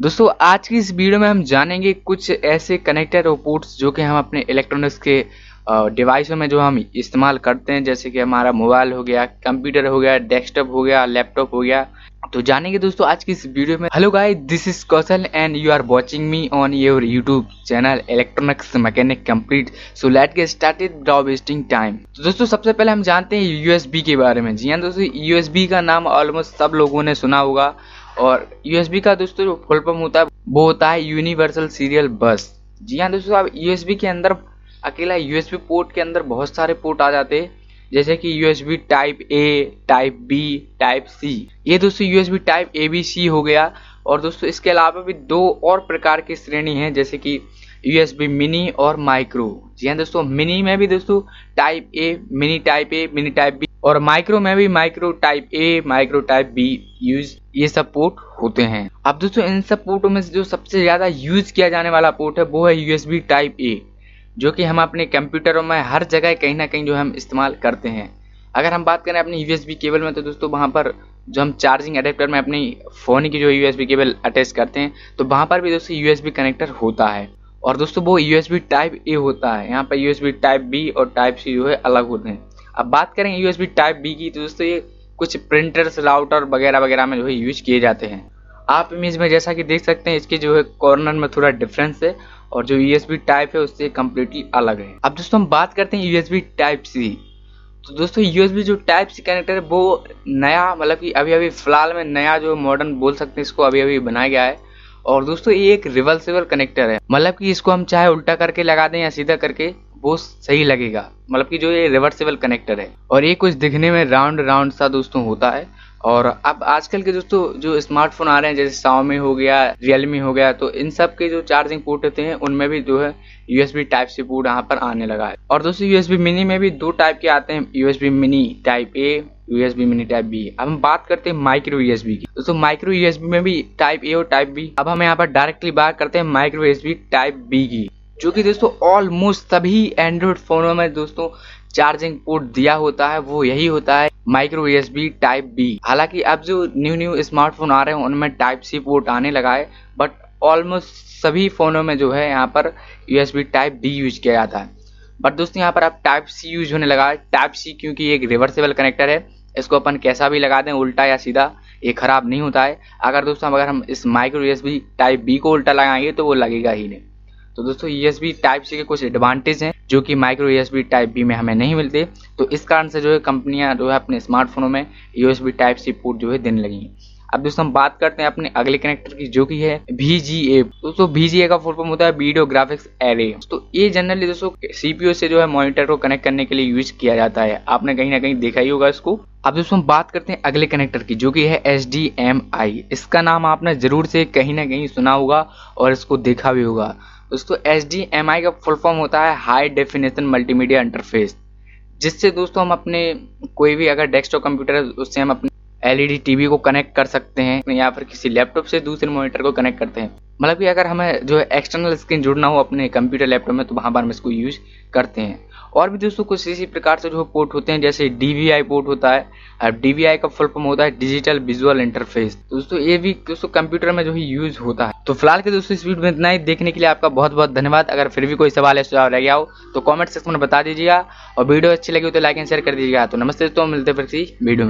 दोस्तों आज की इस वीडियो में हम जानेंगे कुछ ऐसे कनेक्टर और पोर्ट्स जो कि हम अपने इलेक्ट्रॉनिक्स के डिवाइसों में जो हम इस्तेमाल करते हैं जैसे कि हमारा मोबाइल हो गया कंप्यूटर हो गया डेस्कटॉप हो गया लैपटॉप हो गया तो जानेंगे दोस्तों आज की इस वीडियो में hello guys this is Kaushal and you are watching me on your YouTube channel electronics mechanic complete so let get started without wasting time तो दोस्तों सबसे पहले हम जानते हैं यूएसबी के बारे में जी हाँ दोस्तों यूएसबी का नाम ऑलमोस्ट सब लोगों ने सुना होगा और यूएसबी का दोस्तों जो फुल फॉर्म होता है वो होता है यूनिवर्सल सीरियल बस जी हाँ दोस्तों आप यूएसबी के अंदर अकेला यूएसबी पोर्ट के अंदर बहुत सारे पोर्ट आ जाते हैं जैसे कि USB type A type B type C ये दोस्तों USB type A B C हो गया और दोस्तों इसके अलावा भी दो और प्रकार की श्रेणी हैं जैसे कि यूएसबी मिनी और माइक्रो जी हाँ दोस्तों मिनी में भी दोस्तों type A mini type A mini type B और माइक्रो में भी micro type A micro type B use ये सब पोर्ट होते हैं अब दोस्तों इन सब पोर्टों में जो सबसे ज़्यादा यूज किया जाने वाला पोर्ट है वो है यूएसबी टाइप ए जो कि हम अपने कंप्यूटरों में हर जगह कहीं ना कहीं जो हम इस्तेमाल करते हैं अगर हम बात करें अपने यू केबल में तो दोस्तों वहाँ पर जो हम चार्जिंग अडेप्टर में अपनी फ़ोन की जो यू केबल अटैच करते हैं तो वहाँ पर भी दोस्तों यू कनेक्टर होता है और दोस्तों वो यू टाइप ए होता है यहाँ पर यू टाइप बी और टाइप सी जो है अलग होते हैं अब बात करें बी टाइप बी की तो दोस्तों ये कुछ प्रिंटर्स राउटर वगैरह वगैरह में जो है यूज किए जाते हैं आप इमेज में जैसा कि देख सकते हैं इसके जो है कॉर्नर में थोड़ा डिफरेंस है और जो बी टाइप है उससे कम्प्लीटली अलग है अब दोस्तों हम बात करते हैं बी टाइप सी तो दोस्तों बी जो टाइप सी कनेक्टर है वो नया मतलब कि अभी अभी फिलहाल में नया जो मॉडर्न बोल सकते हैं इसको अभी अभी बनाया गया है और दोस्तों ये एक रिवर्सिबल कनेक्टर है मतलब कि इसको हम चाहे उल्टा करके लगा दें या सीधा करके वो सही लगेगा मतलब कि जो ये रिवर्सिबल कनेक्टर है और ये कुछ दिखने में राउंड राउंड सा दोस्तों होता है और अब आजकल के दोस्तों जो स्मार्टफोन आ रहे हैं जैसे सावमी हो गया रियलमी हो गया तो इन सब के जो चार्जिंग पोर्ट होते हैं उनमें भी जो है यूएसबी टाइप सी पोर्ट यहाँ पर आने लगा है और दोस्तों यूएसबी मिनी में भी दो टाइप के आते हैं USB mini type A USB mini type B अब हम बात करते हैं माइक्रो यूएसबी की दोस्तों माइक्रो यूएसबी में भी टाइप ए और टाइप बी अब हम यहाँ पर डायरेक्टली बात करते हैं माइक्रो यूएसबी टाइप बी की जो कि दोस्तों ऑलमोस्ट सभी एंड्रॉइड फोनों में दोस्तों चार्जिंग पोर्ट दिया होता है वो यही होता है माइक्रो एस टाइप बी हालांकि अब जो न्यू न्यू स्मार्टफोन आ रहे हैं उनमें टाइप सी पोर्ट आने लगा है बट ऑलमोस्ट सभी फ़ोनों में जो है यहाँ पर यू टाइप बी यूज किया जाता है बट दोस्तों यहाँ पर आप टाइप सी यूज होने लगा है टाइप सी क्योंकि एक रिवर्सेबल कनेक्टर है इसको अपन कैसा भी लगा दें उल्टा या सीधा ये खराब नहीं होता है अगर दोस्तों अगर हम इस माइक्रो यूएसबी टाइप बी को उल्टा लगाएंगे तो वो लगेगा ही नहीं तो दोस्तों यूएसबी टाइप सी के कुछ एडवांटेज हैं जो कि माइक्रो यूएसबी टाइप बी में हमें नहीं मिलते तो इस कारण से जो है कंपनियां जो है अपने स्मार्टफोनों में यूएसबी टाइप सी पोर्ट जो है देने लगी हैं अब दोस्तों हम बात करते हैं अपने अगले कनेक्टर की जो कि है वी जी ए दोस्तों वी जी ए का फुल फॉर्म होता है वीडियो ग्राफिक्स एरे तो ये जनरली दोस्तों सीपीयू से जो है मॉनिटर को कनेक्ट करने के लिए यूज किया जाता है आपने कहीं ना कहीं देखा ही होगा इसको अब दोस्तों हम बात करते हैं अगले कनेक्टर की जो कि है एच डी एम आई इसका नाम आपने जरूर से कहीं ना कहीं सुना होगा और इसको देखा भी होगा दोस्तों एच का फुल फॉर्म होता है हाई डेफिनेशन मल्टीमीडिया इंटरफेस जिससे दोस्तों हम अपने कोई भी अगर डेस्कटॉप कंप्यूटर है उससे हम अपने एलईडी टीवी को कनेक्ट कर सकते हैं या फिर किसी लैपटॉप से दूसरे मॉनिटर को कनेक्ट करते हैं मतलब कि अगर हमें जो है एक्सटर्नल स्क्रीन जुड़ना हो अपने कंप्यूटर लैपटॉप में तो वहाँ पर हम इसको यूज करते हैं और भी दोस्तों कुछ इसी प्रकार से जो पोर्ट होते हैं जैसे डी पोर्ट होता है अब डी का फुल फॉर्म होता है डिजिटल विजुअल इंटरफेस तो दोस्तों ये भी दोस्तों कंप्यूटर में जो है यूज होता है तो फिलहाल के दोस्तों इस वीडियो में इतना ही देखने के लिए आपका बहुत बहुत धन्यवाद अगर फिर भी कोई सवाल या सुझाव रह गया हो तो कॉमेंट सेक्शन में बता दीजिएगा और वीडियो अच्छी लगी हो तो लाइक एंड शेयर कर दीजिएगा तो नमस्ते दोस्तों मिलते फिर वीडियो